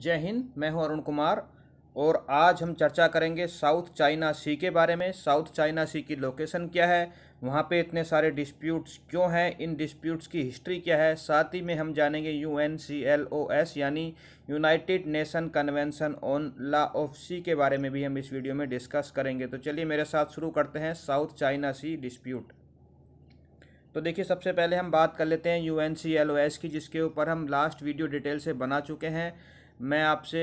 जय हिंद मैं हूं अरुण कुमार और आज हम चर्चा करेंगे साउथ चाइना सी के बारे में साउथ चाइना सी की लोकेशन क्या है वहाँ पे इतने सारे डिस्प्यूट्स क्यों हैं इन डिस्प्यूट्स की हिस्ट्री क्या है साथ ही में हम जानेंगे U N C L O S यानी United Nation Convention on Law of Sea के बारे में भी हम इस वीडियो में डिस्कस करेंगे तो चलिए मेरे साथ शुरू करते हैं साउथ चाइना सी डिस्प्यूट तो देखिए सबसे पहले हम बात कर लेते हैं U N C L O S की जिसके ऊपर हम लास्ट वीडियो डिटेल से बना चुके हैं मैं आपसे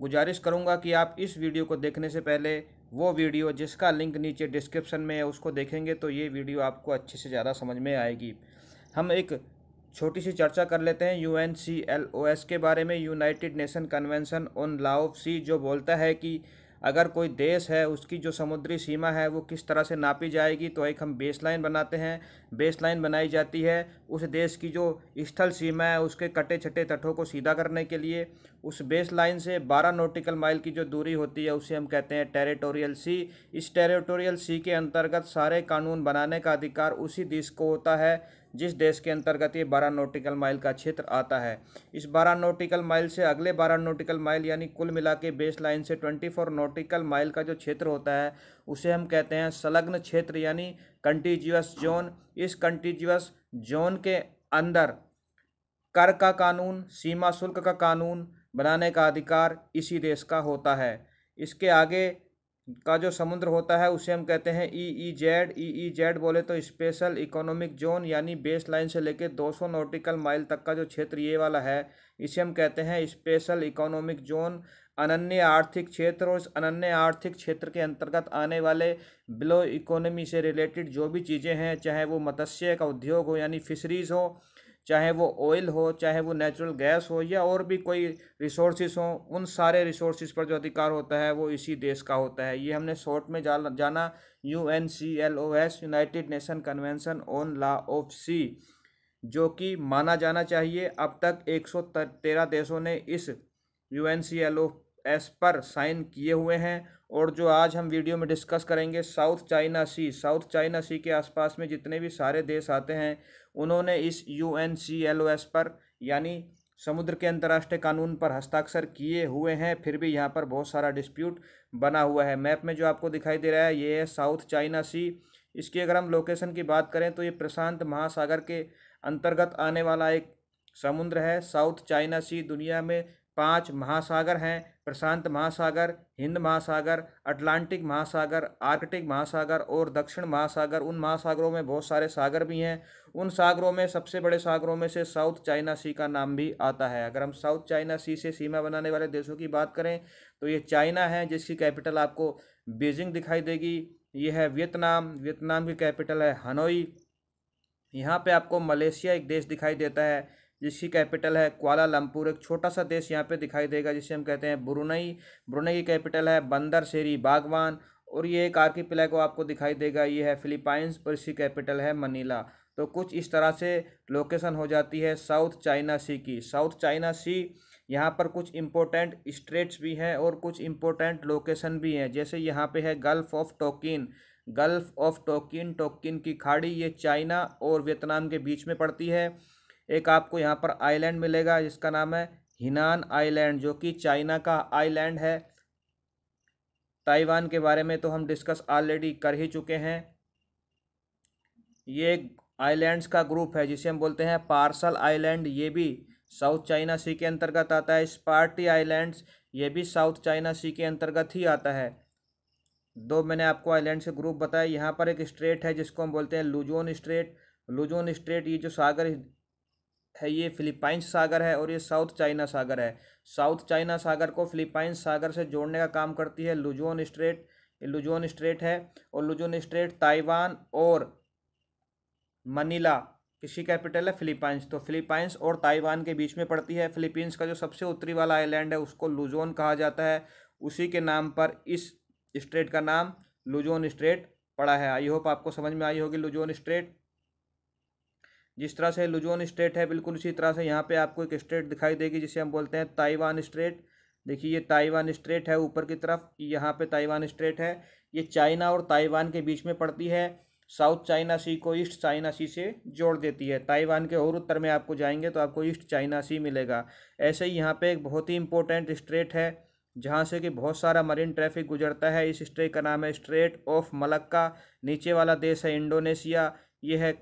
गुजारिश करूंगा कि आप इस वीडियो को देखने से पहले वो वीडियो जिसका लिंक नीचे डिस्क्रिप्शन में है उसको देखेंगे तो ये वीडियो आपको अच्छे से ज़्यादा समझ में आएगी हम एक छोटी सी चर्चा कर लेते हैं यू के बारे में यूनाइटेड नेशन कन्वेंशन ऑन लाओ सी जो बोलता है कि अगर कोई देश है उसकी जो समुद्री सीमा है वो किस तरह से नापी जाएगी तो एक हम बेस लाइन बनाते हैं बेस लाइन बनाई जाती है उस देश की जो स्थल सीमा है उसके कटे छटे तटों को सीधा करने के लिए उस बेस लाइन से 12 नोटिकल माइल की जो दूरी होती है उसे हम कहते हैं टेरिटोरियल सी इस टेरिटोरियल सी के अंतर्गत सारे कानून बनाने का अधिकार उसी देश को होता है जिस देश के अंतर्गत ये बारह नोटिकल माइल का क्षेत्र आता है इस बारह नोटिकल माइल से अगले बारह नोटिकल माइल यानी कुल मिला के बेस लाइन से ट्वेंटी फोर नोटिकल माइल का जो क्षेत्र होता है उसे हम कहते हैं संलग्न क्षेत्र यानी कंटीजुअस जोन इस कंटीजुअस जोन के अंदर कर का कानून सीमा शुल्क का कानून बनाने का अधिकार इसी देश का होता है इसके आगे का जो समुद्र होता है उसे हम कहते हैं ई ई जेड ई ई जेड बोले तो स्पेशल इकोनॉमिक जोन यानी बेस लाइन से लेकर 200 नोटिकल माइल तक का जो क्षेत्र ये वाला है इसे हम कहते हैं स्पेशल इकोनॉमिक जोन अनन्य आर्थिक क्षेत्र और इस अनन्य आर्थिक क्षेत्र के अंतर्गत आने वाले बिलो इकोनॉमी से रिलेटेड जो भी चीज़ें हैं चाहे वो मत्स्य का उद्योग हो यानी फिशरीज़ हो चाहे वो ऑयल हो चाहे वो नेचुरल गैस हो या और भी कोई रिसोर्सेज हो उन सारे रिसोर्सेज पर जो अधिकार होता है वो इसी देश का होता है ये हमने शॉर्ट में जाना जाना U N C L O S United Nation Convention on Law of Sea जो कि माना जाना चाहिए अब तक एक सौ तेरह देशों ने इस U N C L O S पर साइन किए हुए हैं और जो आज हम वीडियो में डिस्कस करेंगे South China Sea South China Sea के आसपास में जितने भी सारे देश आते हैं उन्होंने इस U N C L O S पर यानी समुद्र के अंतर्राष्ट्रीय कानून पर हस्ताक्षर किए हुए हैं फिर भी यहाँ पर बहुत सारा डिस्प्यूट बना हुआ है मैप में जो आपको दिखाई दे रहा है ये है साउथ चाइना सी इसकी अगर हम लोकेशन की बात करें तो ये प्रशांत महासागर के अंतर्गत आने वाला एक समुद्र है साउथ चाइना सी दुनिया में पांच महासागर हैं प्रशांत महासागर हिंद महासागर अटलांटिक महासागर आर्कटिक महासागर और दक्षिण महासागर उन महासागरों में बहुत सारे सागर भी हैं उन सागरों में सबसे बड़े सागरों में से साउथ चाइना सी का नाम भी आता है अगर हम साउथ चाइना सी से सीमा बनाने वाले देशों की बात करें तो ये चाइना है जिसकी कैपिटल आपको बीजिंग दिखाई देगी ये है वियतनाम वियतनाम की कैपिटल है हनोई यहाँ पर आपको मलेशिया एक देश दिखाई देता है जिसकी कैपिटल है क्वाला लमपुर एक छोटा सा देश यहाँ पे दिखाई देगा जिसे हम कहते हैं ब्रुनई ब्रुनई की कैपिटल है बंदर शेरी बागवान और ये एक आर्की पिला को आपको दिखाई देगा ये है फिलीपाइंस और इसकी कैपिटल है मनीला तो कुछ इस तरह से लोकेशन हो जाती है साउथ चाइना सी की साउथ चाइना सी यहाँ पर कुछ इम्पोर्टेंट स्ट्रेट्स भी हैं और कुछ इम्पोर्टेंट लोकेशन भी हैं जैसे यहाँ पे है Gulf of Tonkin Gulf of Tonkin Tonkin की खाड़ी ये चाइना और वियतनाम के बीच में पड़ती है एक आपको यहाँ पर आइलैंड मिलेगा जिसका नाम है हिनान आइलैंड जो कि चाइना का आइलैंड है ताइवान के बारे में तो हम डिस्कस ऑलरेडी कर ही चुके हैं ये आइलैंड्स का ग्रुप है जिसे हम बोलते हैं पार्सल आइलैंड ये भी साउथ चाइना सी के अंतर्गत आता है स्पार्टी आइलैंड्स ये भी साउथ चाइना सी के अंतर्गत ही आता है दो मैंने आपको आइलैंड के ग्रुप बताया यहाँ पर एक स्ट्रेट है जिसको हम बोलते हैं लुजोन स्ट्रेट लुजोन स्ट्रेट ये जो सागर है ये फिलीपाइंस सागर है और ये साउथ चाइना सागर है साउथ चाइना सागर को फिलीपाइंस सागर से जोड़ने का काम करती है लुजोन स्ट्रेट लुजोन स्ट्रेट है और लुजोन स्ट्रेट ताइवान और मनीला किसी कैपिटल है फिलीपाइंस तो फिलीपाइंस और ताइवान के बीच में पड़ती है फिलीपींस का जो सबसे उत्तरी वाला आइलैंड है उसको लुजोन कहा जाता है उसी के नाम पर इस स्ट्रेट का नाम लुजोन स्ट्रेट पड़ा है आई होप आपको समझ में आई होगी लुजोन स्ट्रेट जिस तरह से लुजोन स्टेट है बिल्कुल उसी तरह से यहाँ पे आपको एक स्टेट दिखाई देगी जिसे हम बोलते हैं ताइवान स्ट्रेट देखिए ये ताइवान स्ट्रेट है ऊपर की तरफ यहाँ पे ताइवान स्ट्रेट है ये चाइना और ताइवान के बीच में पड़ती है साउथ चाइना सी को ईस्ट चाइना सी से जोड़ देती है ताइवान के और उत्तर में आपको जाएंगे तो आपको ईस्ट चाइना सी मिलेगा ऐसे ही यहाँ पर एक बहुत ही इंपॉर्टेंट स्ट्रेट है जहाँ से कि बहुत सारा मरीन ट्रैफिक गुजरता है इस स्ट्रेट का नाम है स्ट्रेट ऑफ मलक्का नीचे वाला देश है इंडोनेशिया ये है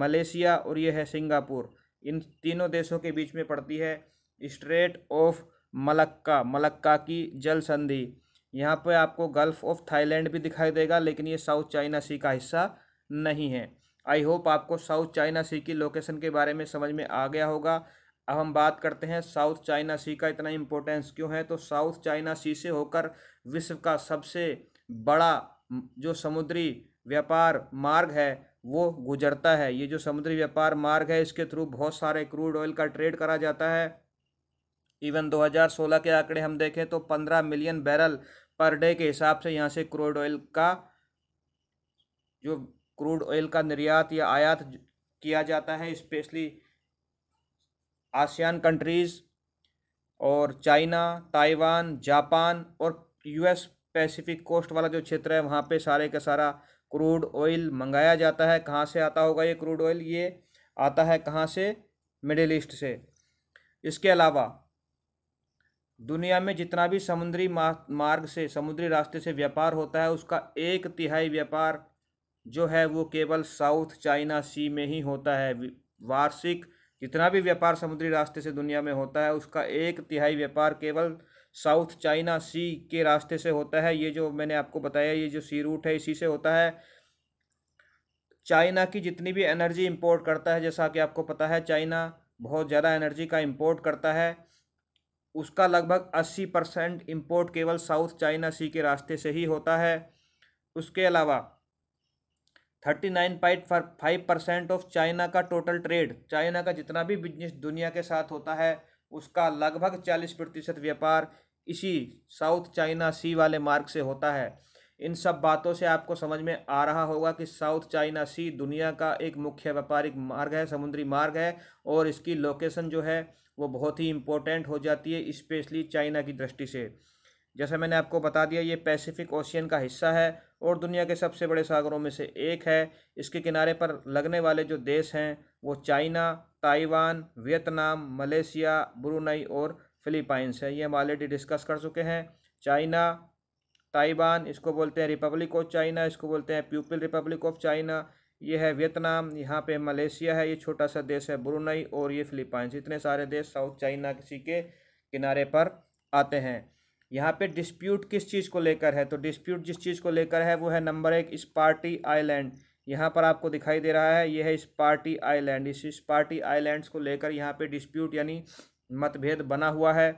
मलेशिया और ये है सिंगापुर इन तीनों देशों के बीच में पड़ती है स्ट्रेट ऑफ मलक्का मलक्का की जल संधि यहाँ पर आपको गल्फ ऑफ थाईलैंड भी दिखाई देगा लेकिन ये साउथ चाइना सी का हिस्सा नहीं है आई होप आपको साउथ चाइना सी की लोकेशन के बारे में समझ में आ गया होगा अब हम बात करते हैं साउथ चाइना सी का इतना इम्पोर्टेंस क्यों है तो साउथ चाइना सी से होकर विश्व का सबसे बड़ा जो समुद्री व्यापार मार्ग है वो गुजरता है ये जो समुद्री व्यापार मार्ग है इसके थ्रू बहुत सारे क्रूड ऑयल का ट्रेड करा जाता है इवन 2016 के आंकड़े हम देखें तो 15 मिलियन बैरल पर डे के हिसाब से यहाँ से क्रूड ऑयल का जो क्रूड ऑयल का निर्यात या आयात किया जाता है स्पेशली आसियान कंट्रीज़ और चाइना ताइवान जापान और यूएस पैसिफिक कोस्ट वाला जो क्षेत्र है वहाँ पे सारे का सारा क्रूड ऑयल मंगाया जाता है कहाँ से आता होगा ये क्रूड ऑयल ये आता है कहाँ से मिडिल ईस्ट से इसके अलावा दुनिया में जितना भी समुद्री मार्ग से समुद्री रास्ते से व्यापार होता है उसका एक तिहाई व्यापार जो है वो केवल साउथ चाइना सी में ही होता है वार्षिक जितना भी व्यापार समुद्री रास्ते से दुनिया में होता है उसका एक तिहाई व्यापार केवल साउथ चाइना सी के रास्ते से होता है ये जो मैंने आपको बताया ये जो सी रूट है इसी से होता है चाइना की जितनी भी एनर्जी इंपोर्ट करता है जैसा कि आपको पता है चाइना बहुत ज़्यादा एनर्जी का इंपोर्ट करता है उसका लगभग अस्सी परसेंट इम्पोर्ट केवल साउथ चाइना सी के रास्ते से ही होता है उसके अलावा thirty nine point five percent of China का टोटल ट्रेड चाइना का जितना भी बिजनेस दुनिया के साथ होता है उसका लगभग चालीस प्रतिशत व्यापार इसी साउथ चाइना सी वाले मार्ग से होता है इन सब बातों से आपको समझ में आ रहा होगा कि साउथ चाइना सी दुनिया का एक मुख्य व्यापारिक मार्ग है समुद्री मार्ग है और इसकी लोकेशन जो है वो बहुत ही इम्पोर्टेंट हो जाती है स्पेशली चाइना की दृष्टि से जैसा मैंने आपको बता दिया ये पैसिफिक ओशियन का हिस्सा है और दुनिया के सबसे बड़े सागरों में से एक है इसके किनारे पर लगने वाले जो देश हैं वो China Taiwan Vietnam Malaysia Brunei और फिलीपाइंस है ये हम ऑलरेडी डिस्कस कर चुके हैं चाइना ताइवान इसको बोलते हैं रिपब्लिक ऑफ चाइना इसको बोलते हैं पीपल रिपब्लिक ऑफ चाइना ये है वियतनाम यहाँ पे मलेशिया है ये छोटा सा देश है ब्रुनई और ये फिलीपाइंस इतने सारे देश साउथ चाइना किसी के किनारे पर आते हैं यहाँ पे डिस्प्यूट किस चीज़ को लेकर है तो डिस्प्यूट जिस चीज़ को लेकर है वो है नंबर एक स्पार्टी आइलैंड यहाँ पर आपको दिखाई दे रहा है ये है स्पार्टी आइलैंड इस स्पार्टी आइलैंड्स को लेकर यहाँ पे डिस्प्यूट यानी मतभेद बना हुआ है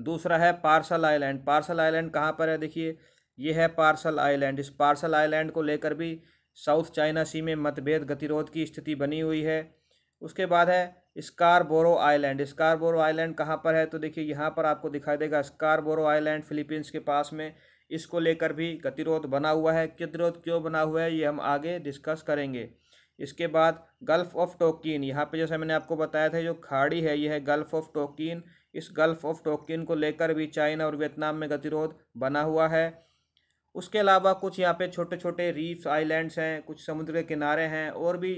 दूसरा है पार्सल आइलैंड पार्सल आइलैंड कहाँ पर है देखिए ये है पार्सल आइलैंड इस पार्सल आइलैंड को लेकर भी साउथ चाइना सी में मतभेद गतिरोध की स्थिति बनी हुई है उसके बाद है स्कारबोरो आइलैंड स्कारबोरो आइलैंड कहाँ पर है तो देखिए यहाँ पर आपको दिखाई देगा स्कारबोरो आइलैंड फिलीपींस के पास में इसको लेकर भी गतिरोध बना हुआ है गतिरोध क्यों बना हुआ है ये हम आगे डिस्कस करेंगे इसके बाद गल्फ़ ऑफ टोकिन यहाँ पे जैसे मैंने आपको बताया था जो खाड़ी है यह है गल्फ़ ऑफ टोकिन इस गल्फ़ ऑफ टोकिन को लेकर भी चाइना और वियतनाम में गतिरोध बना हुआ है उसके अलावा कुछ यहाँ पे छोटे छोटे रीफ्स आइलैंड्स हैं कुछ समुद्र के किनारे हैं और भी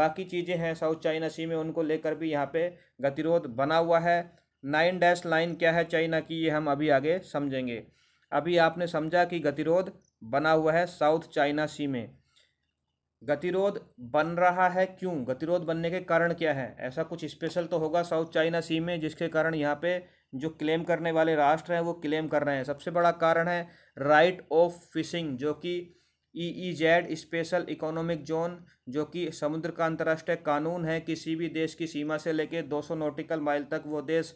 बाकी चीज़ें हैं साउथ चाइना सी में उनको लेकर भी यहाँ पर गतिरोध बना हुआ है नाइन डैश लाइन क्या है चाइना की ये हम अभी आगे समझेंगे अभी आपने समझा कि गतिरोध बना हुआ है साउथ चाइना सी में गतिरोध बन रहा है क्यों गतिरोध बनने के कारण क्या है ऐसा कुछ स्पेशल तो होगा साउथ चाइना सी में जिसके कारण यहाँ पे जो क्लेम करने वाले राष्ट्र हैं वो क्लेम कर रहे हैं सबसे बड़ा कारण है राइट ऑफ फिशिंग जो कि E E Z special economic zone जो कि समुद्र का अंतर्राष्ट्रीय कानून है किसी भी देश की सीमा से लेकर दो नोटिकल माइल तक वो देश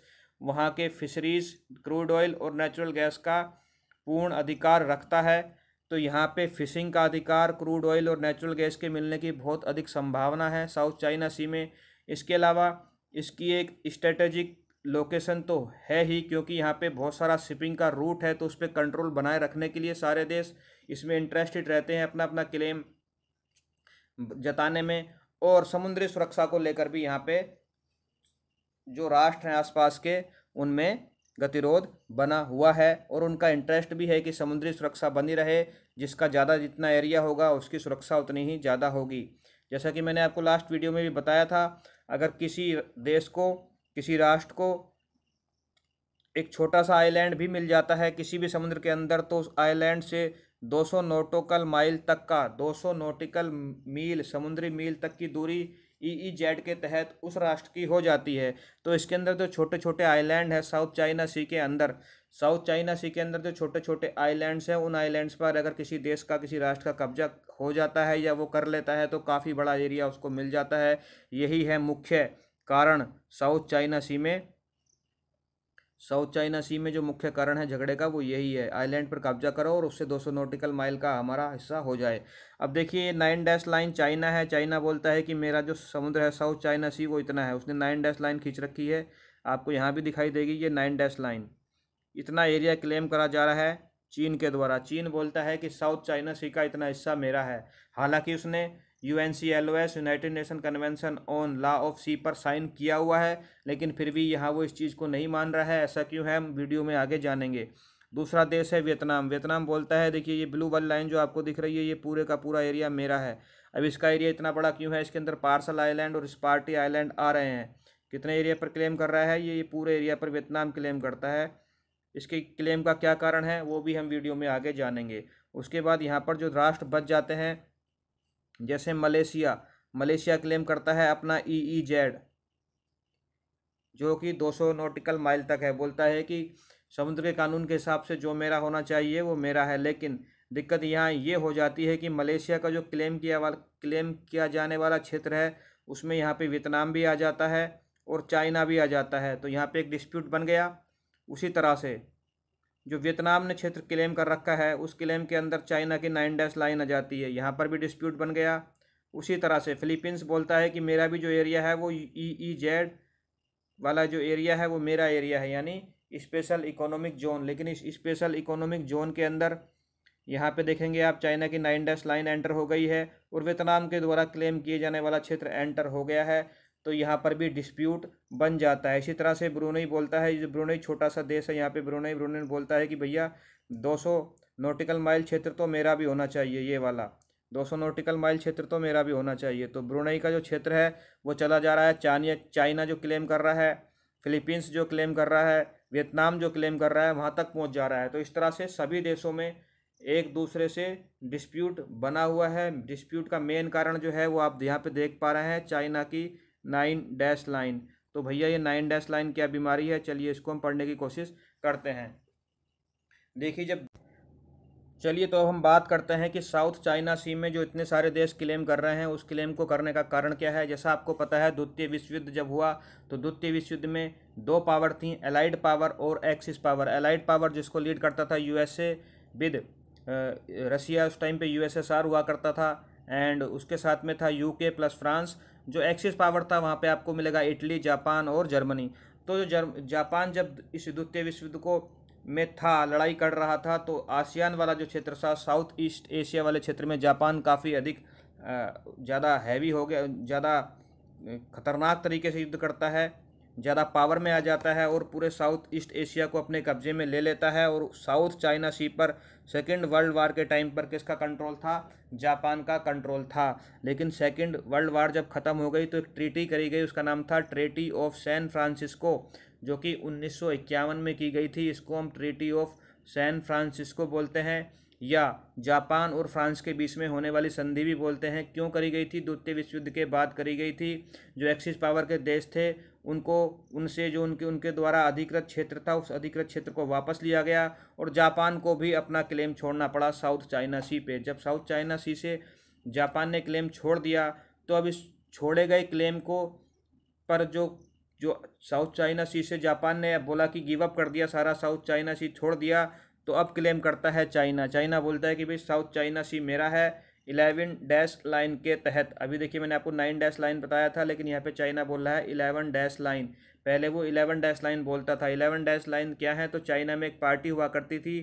वहाँ के फिशरीज क्रूड ऑयल और नेचुरल गैस का पूर्ण अधिकार रखता है तो यहाँ पे फिशिंग का अधिकार क्रूड ऑयल और नेचुरल गैस के मिलने की बहुत अधिक संभावना है साउथ चाइना सी में इसके अलावा इसकी एक स्ट्रेटेजिक लोकेशन तो है ही क्योंकि यहाँ पे बहुत सारा शिपिंग का रूट है तो उस पर कंट्रोल बनाए रखने के लिए सारे देश इसमें इंटरेस्टेड रहते हैं अपना अपना क्लेम जताने में और समुद्री सुरक्षा को लेकर भी यहाँ पे जो राष्ट्र हैं आसपास के उनमें गतिरोध बना हुआ है और उनका इंटरेस्ट भी है कि समुद्री सुरक्षा बनी रहे जिसका ज़्यादा जितना एरिया होगा उसकी सुरक्षा उतनी ही ज़्यादा होगी जैसा कि मैंने आपको लास्ट वीडियो में भी बताया था अगर किसी देश को किसी राष्ट्र को एक छोटा सा आइलैंड भी मिल जाता है किसी भी समुद्र के अंदर तो उस आइलैंड से 200 सौ माइल तक का 200 नोटिकल मील समुद्री मील तक की दूरी ई e जेड e के तहत उस राष्ट्र की हो जाती है तो इसके अंदर जो छोटे छोटे आइलैंड है साउथ चाइना सी के अंदर साउथ चाइना सी के अंदर जो छोटे छोटे आइलैंड्स हैं उन आइलैंड्स पर अगर किसी देश का किसी राष्ट्र का कब्जा हो जाता है या वो कर लेता है तो काफ़ी बड़ा एरिया उसको मिल जाता है यही है मुख्य कारण साउथ चाइना सी में साउथ चाइना सी में जो मुख्य कारण है झगड़े का वो यही है आइलैंड पर कब्जा करो और उससे 200 नोटिकल माइल का हमारा हिस्सा हो जाए अब देखिए नाइन डैश लाइन चाइना है चाइना बोलता है कि मेरा जो समुद्र है साउथ चाइना सी वो इतना है उसने नाइन डैश लाइन खींच रखी है आपको यहाँ भी दिखाई देगी ये नाइन डैश लाइन इतना एरिया क्लेम करा जा रहा है चीन के द्वारा चीन बोलता है कि साउथ चाइना सी का इतना हिस्सा मेरा है हालांकि उसने U N C L O S United Nation Convention on Law of Sea पर साइन किया हुआ है लेकिन फिर भी यहाँ वो इस चीज़ को नहीं मान रहा है ऐसा क्यों है हम वीडियो में आगे जानेंगे दूसरा देश है वियतनाम वियतनाम बोलता है देखिए ये ब्लू बल लाइन जो आपको दिख रही है ये पूरे का पूरा एरिया मेरा है अब इसका एरिया इतना बड़ा क्यों है इसके अंदर पार्सल आइलैंड और स्पार्टी आइलैंड आ रहे हैं कितने एरिया पर क्लेम कर रहा है ये ये पूरे एरिया पर वियतनाम क्लेम करता है इसके क्लेम का क्या कारण है वो भी हम वीडियो में आगे जानेंगे उसके बाद यहाँ पर जो राष्ट्र बच जाते हैं जैसे मलेशिया मलेशिया क्लेम करता है अपना ई ई जेड जो कि 200 नॉटिकल माइल तक है बोलता है कि समुद्र के कानून के हिसाब से जो मेरा होना चाहिए वो मेरा है लेकिन दिक्कत यहाँ ये हो जाती है कि मलेशिया का जो क्लेम किया वाला क्लेम किया जाने वाला क्षेत्र है उसमें यहाँ पे वियतनाम भी आ जाता है और चाइना भी आ जाता है तो यहाँ पे एक डिस्प्यूट बन गया उसी तरह से जो वियतनाम ने क्षेत्र क्लेम कर रखा है उस क्लेम के अंदर चाइना की नाइन डैश लाइन आ जाती है यहाँ पर भी डिस्प्यूट बन गया उसी तरह से फिलीपींस बोलता है कि मेरा भी जो एरिया है वो ई ई जेड वाला जो एरिया है वो मेरा एरिया है यानी स्पेशल इकोनॉमिक जोन लेकिन इस स्पेशल इकोनॉमिक जोन के अंदर यहाँ पे देखेंगे आप चाइना की नाइन डैश लाइन एंटर हो गई है और वियतनाम के द्वारा क्लेम किए जाने वाला क्षेत्र एंटर हो गया है तो यहाँ पर भी डिस्प्यूट बन जाता है इसी तरह से ब्रूनई बोलता है जो ब्रुनई छोटा सा देश है यहाँ पे ब्रुनई ब्रुनई बोलता है कि भैया 200 नॉटिकल माइल क्षेत्र तो मेरा भी होना चाहिए ये वाला 200 नॉटिकल माइल क्षेत्र तो मेरा भी होना चाहिए तो ब्रूनई का जो क्षेत्र है वो चला जा रहा है चानिया चाइना जो क्लेम कर रहा है फिलीपींस जो क्लेम कर रहा है वियतनाम जो क्लेम कर रहा है वहाँ तक पहुँच जा रहा है तो इस तरह से सभी देशों में एक दूसरे से डिस्प्यूट बना हुआ है डिस्प्यूट का मेन कारण जो है वो आप यहाँ पे देख पा रहे हैं चाइना की नाइन डैश लाइन तो भैया ये नाइन डैश लाइन क्या बीमारी है चलिए इसको हम पढ़ने की कोशिश करते हैं देखिए जब चलिए तो अब हम बात करते हैं कि साउथ चाइना सी में जो इतने सारे देश क्लेम कर रहे हैं उस क्लेम को करने का कारण क्या है जैसा आपको पता है द्वितीय विश्व युद्ध जब हुआ तो द्वितीय विश्व युद्ध में दो पावर थी एलाइड पावर और एक्सिस पावर एलाइड पावर जिसको लीड करता था यूएसए विद रशिया उस टाइम पे यूएसएसआर हुआ करता था एंड उसके साथ में था यूके प्लस फ्रांस जो एक्सिस पावर था वहाँ पे आपको मिलेगा इटली जापान और जर्मनी तो जो जर्म जापान जब इस द्वितीय विश्व युद्ध को में था लड़ाई कर रहा था तो आसियान वाला जो क्षेत्र था साउथ ईस्ट एशिया वाले क्षेत्र में जापान काफ़ी अधिक ज़्यादा हैवी हो गया ज़्यादा खतरनाक तरीके से युद्ध करता है ज़्यादा पावर में आ जाता है और पूरे साउथ ईस्ट एशिया को अपने कब्जे में ले लेता है और साउथ चाइना सी पर सेकेंड वर्ल्ड वार के टाइम पर किसका कंट्रोल था जापान का कंट्रोल था लेकिन सेकेंड वर्ल्ड वार जब ख़त्म हो गई तो एक ट्रीटी करी गई उसका नाम था ट्रेटी ऑफ सैन फ्रांसिस्को जो कि उन्नीस में की गई थी इसको हम ट्रीटी ऑफ सैन फ्रांसिस्को बोलते हैं या जापान और फ्रांस के बीच में होने वाली संधि भी बोलते हैं क्यों करी गई थी द्वितीय विश्व युद्ध के बाद करी गई थी जो एक्सिस पावर के देश थे उनको उनसे जो उनके उनके द्वारा अधिकृत क्षेत्र था उस अधिकृत क्षेत्र को वापस लिया गया और जापान को भी अपना क्लेम छोड़ना पड़ा साउथ चाइना सी पे जब साउथ चाइना सी से जापान ने क्लेम छोड़ दिया तो अब इस छोड़े गए क्लेम को पर जो जो साउथ चाइना सी से जापान ने बोला कि गिव अप कर दिया सारा साउथ चाइना सी छोड़ दिया तो अब क्लेम करता है चाइना चाइना बोलता है कि भाई साउथ चाइना सी मेरा है इलेवन डैश लाइन के तहत अभी देखिए मैंने आपको नाइन डैश लाइन बताया था लेकिन यहाँ पे चाइना बोल रहा है इलेवन डैश लाइन पहले वो इलेवन डैश लाइन बोलता था इलेवन डैश लाइन क्या है तो चाइना में एक पार्टी हुआ करती थी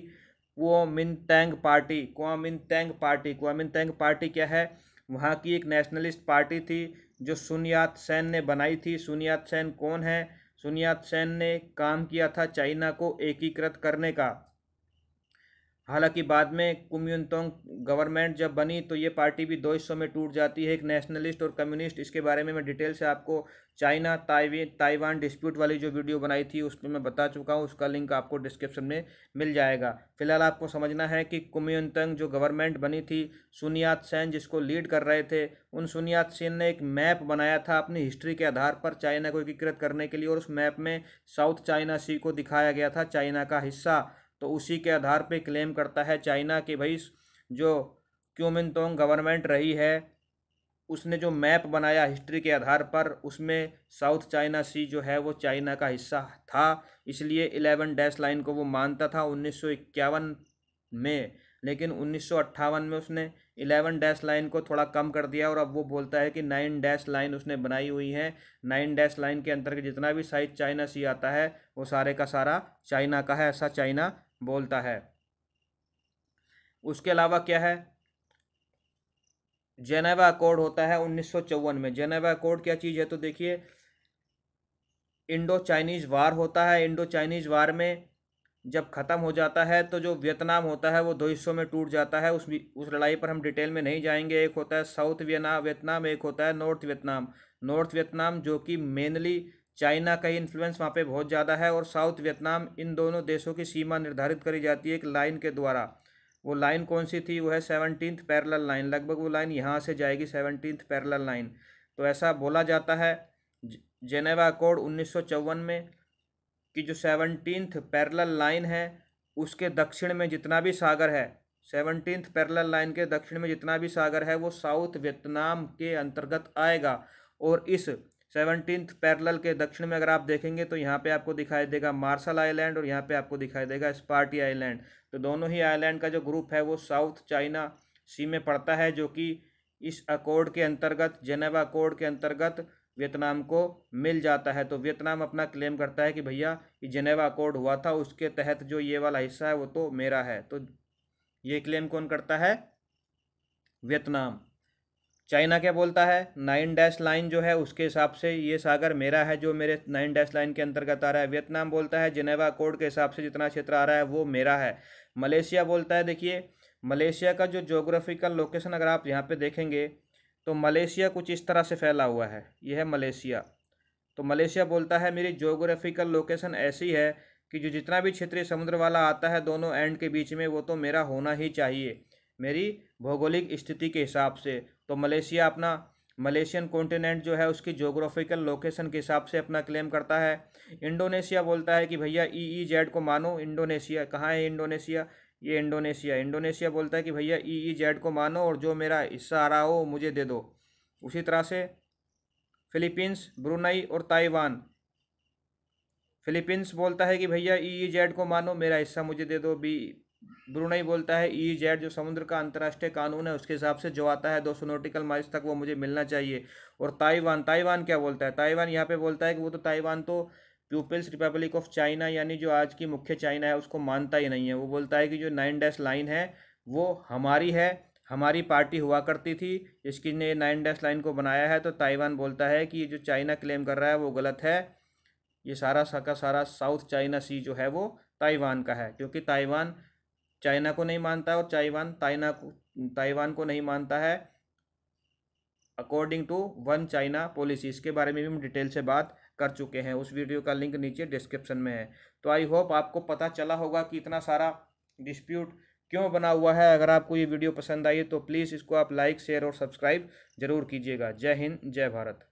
Kuomintang party Kuomintang party Kuomintang party क्या है वहाँ की एक नेशनलिस्ट पार्टी थी जो सुनियात सैन ने बनाई थी सुनियात सैन कौन है सुनियात सैन ने काम किया था चाइना को एकीकृत करने का हालांकि बाद में कुम्युनतोंग गवर्नमेंट जब बनी तो ये पार्टी भी दो हिस्सों में टूट जाती है एक नेशनलिस्ट और कम्युनिस्ट इसके बारे में मैं डिटेल से आपको चाइना ताइवी ताइवान डिस्प्यूट वाली जो वीडियो बनाई थी उसमें मैं बता चुका हूँ उसका लिंक आपको डिस्क्रिप्शन में मिल जाएगा फिलहाल आपको समझना है कि कुम्युनतंग जो गवर्नमेंट बनी थी सुनियात सेन जिसको लीड कर रहे थे उन सुनियात सेन ने एक मैप बनाया था अपनी हिस्ट्री के आधार पर चाइना को एकीकृत करने के लिए और उस मैप में साउथ चाइना सी को दिखाया गया था चाइना का हिस्सा तो उसी के आधार पे क्लेम करता है चाइना के भाई जो क्यूमिनतोंग गवर्नमेंट रही है उसने जो मैप बनाया हिस्ट्री के आधार पर उसमें साउथ चाइना सी जो है वो चाइना का हिस्सा था इसलिए इलेवन डैश लाइन को वो मानता था उन्नीस में लेकिन उन्नीस में उसने इलेवन डैश लाइन को थोड़ा कम कर दिया और अब वो बोलता है कि नाइन डैश लाइन उसने बनाई हुई है नाइन डैश लाइन के अंतर्गत जितना भी साइज चाइना सी आता है वो सारे का सारा चाइना का है ऐसा चाइना बोलता है उसके अलावा क्या है जेनेवा अकॉर्ड होता है उन्नीस में जेनेवा अकॉर्ड क्या चीज़ है तो देखिए इंडो चाइनीज़ वार होता है इंडो चाइनीज़ वार में जब ख़त्म हो जाता है तो जो वियतनाम होता है वो दो हिस्सों में टूट जाता है उस उस लड़ाई पर हम डिटेल में नहीं जाएंगे एक होता है साउथ वियना वियतनाम एक होता है नॉर्थ वियतनाम नॉर्थ वियतनाम जो कि मेनली चाइना का इन्फ्लुएंस वहाँ पे बहुत ज़्यादा है और साउथ वियतनाम इन दोनों देशों की सीमा निर्धारित करी जाती है एक लाइन के द्वारा वो लाइन कौन सी थी वो है सेवनटीन्थ पैरल लाइन लगभग वो लाइन यहाँ से जाएगी सेवनटीन्थ पैरल लाइन तो ऐसा बोला जाता है जेनेवा अकॉर्ड उन्नीस में कि जो सेवनटीन्थ पैरल लाइन है उसके दक्षिण में जितना भी सागर है सेवनटीन्थ पैरल लाइन के दक्षिण में जितना भी सागर है वो साउथ वियतनाम के अंतर्गत आएगा और इस सेवनटीन पैरल के दक्षिण में अगर आप देखेंगे तो यहाँ पे आपको दिखाई देगा मार्शल आइलैंड और यहाँ पे आपको दिखाई देगा स्पार्टी आइलैंड तो दोनों ही आइलैंड का जो ग्रुप है वो साउथ चाइना सी में पड़ता है जो कि इस अकॉर्ड के अंतर्गत जेनेवा अकॉर्ड के अंतर्गत वियतनाम को मिल जाता है तो वियतनाम अपना क्लेम करता है कि भैया ये जेनेवा अकॉर्ड हुआ था उसके तहत जो ये वाला हिस्सा है वो तो मेरा है तो ये क्लेम कौन करता है वियतनाम चाइना क्या बोलता है नाइन डैश लाइन जो है उसके हिसाब से ये सागर मेरा है जो मेरे नाइन डैश लाइन के अंतर्गत आ रहा है वियतनाम बोलता है जिनेवा कोड के हिसाब से जितना क्षेत्र आ रहा है वो मेरा है मलेशिया बोलता है देखिए मलेशिया का जो जोग्राफिकल लोकेशन अगर आप यहाँ पे देखेंगे तो मलेशिया कुछ इस तरह से फैला हुआ है यह है मलेशिया तो मलेशिया बोलता है मेरी जोग्राफिकल लोकेशन ऐसी है कि जो जितना भी क्षेत्रीय समुद्र वाला आता है दोनों एंड के बीच में वो तो मेरा होना ही चाहिए मेरी भौगोलिक स्थिति के हिसाब से तो मलेशिया अपना मलेशियन कॉन्टिनेंट जो है उसकी जोग्राफिकल लोकेशन के हिसाब से अपना क्लेम करता है इंडोनेशिया बोलता है कि भैया ई ई जेड को मानो इंडोनेशिया कहाँ है इंडोनेशिया ये इंडोनेशिया इंडोनेशिया बोलता है कि भैया ई ई जेड को मानो और जो मेरा हिस्सा आ रहा हो मुझे दे दो उसी तरह से फिलीपींस ब्रुनई और ताइवान फिलीपींस बोलता है कि भैया ई ई जेड को मानो मेरा हिस्सा मुझे दे दो बी ब्रुनई बोलता है ई जेड जो समुद्र का अंतर्राष्ट्रीय कानून है उसके हिसाब से जो आता है दो सौ नोटिकल माइल्स तक वो मुझे मिलना चाहिए और ताइवान ताइवान क्या बोलता है ताइवान यहाँ पे बोलता है कि वो तो ताइवान तो पीपल्स रिपब्लिक ऑफ चाइना यानी जो आज की मुख्य चाइना है उसको मानता ही नहीं है वो बोलता है कि जो नाइन डैश लाइन है वो हमारी है हमारी पार्टी हुआ करती थी जिसकी ने नाइन डैश लाइन को बनाया है तो ताइवान बोलता है कि जो चाइना क्लेम कर रहा है वो गलत है ये सारा सा का सारा साउथ चाइना सी जो है वो ताइवान का है क्योंकि ताइवान चाइना को नहीं मानता और ताइवान ताइना को ताइवान को नहीं मानता है according to one China policy इसके बारे में भी हम डिटेल से बात कर चुके हैं उस वीडियो का लिंक नीचे डिस्क्रिप्शन में है तो आई होप आपको पता चला होगा कि इतना सारा डिस्प्यूट क्यों बना हुआ है अगर आपको ये वीडियो पसंद आई तो प्लीज़ इसको आप लाइक शेयर और सब्सक्राइब जरूर कीजिएगा जय हिंद जय भारत